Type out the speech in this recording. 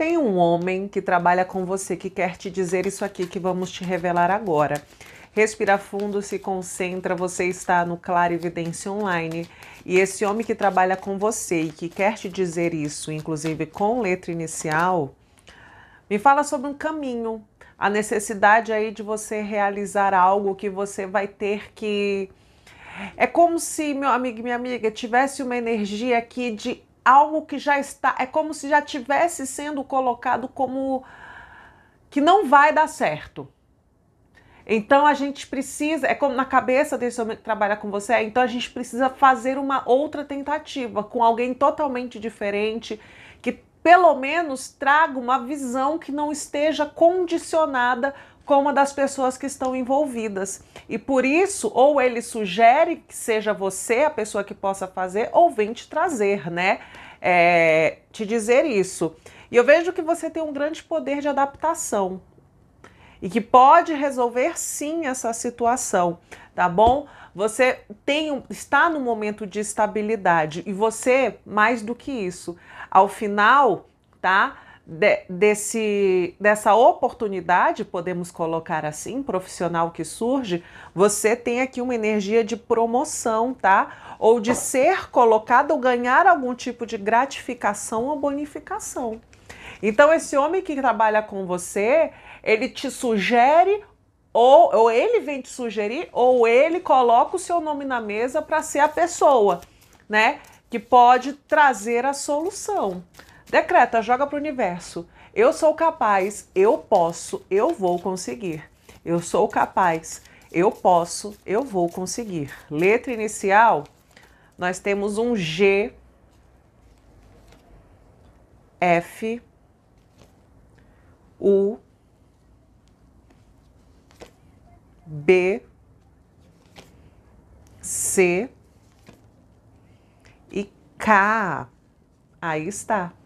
Tem um homem que trabalha com você que quer te dizer isso aqui que vamos te revelar agora. Respira fundo, se concentra, você está no Claro Evidência Online. E esse homem que trabalha com você e que quer te dizer isso, inclusive com letra inicial, me fala sobre um caminho, a necessidade aí de você realizar algo que você vai ter que. É como se, meu amigo e minha amiga, tivesse uma energia aqui de algo que já está, é como se já tivesse sendo colocado como que não vai dar certo. Então a gente precisa, é como na cabeça desse homem que trabalha com você, é, então a gente precisa fazer uma outra tentativa com alguém totalmente diferente, que pelo menos traga uma visão que não esteja condicionada com uma das pessoas que estão envolvidas. E por isso, ou ele sugere que seja você a pessoa que possa fazer, ou vem te trazer, né? É, te dizer isso. E eu vejo que você tem um grande poder de adaptação e que pode resolver sim essa situação, tá bom? Você tem está no momento de estabilidade e você, mais do que isso, ao final, tá? De, desse, dessa oportunidade, podemos colocar assim, profissional que surge, você tem aqui uma energia de promoção, tá? Ou de ser colocado ou ganhar algum tipo de gratificação ou bonificação. Então, esse homem que trabalha com você, ele te sugere ou, ou ele vem te sugerir, ou ele coloca o seu nome na mesa para ser a pessoa, né? Que pode trazer a solução. Decreta, joga para o universo. Eu sou capaz, eu posso, eu vou conseguir. Eu sou capaz, eu posso, eu vou conseguir. Letra inicial, nós temos um G, F, U B C e K. Aí está.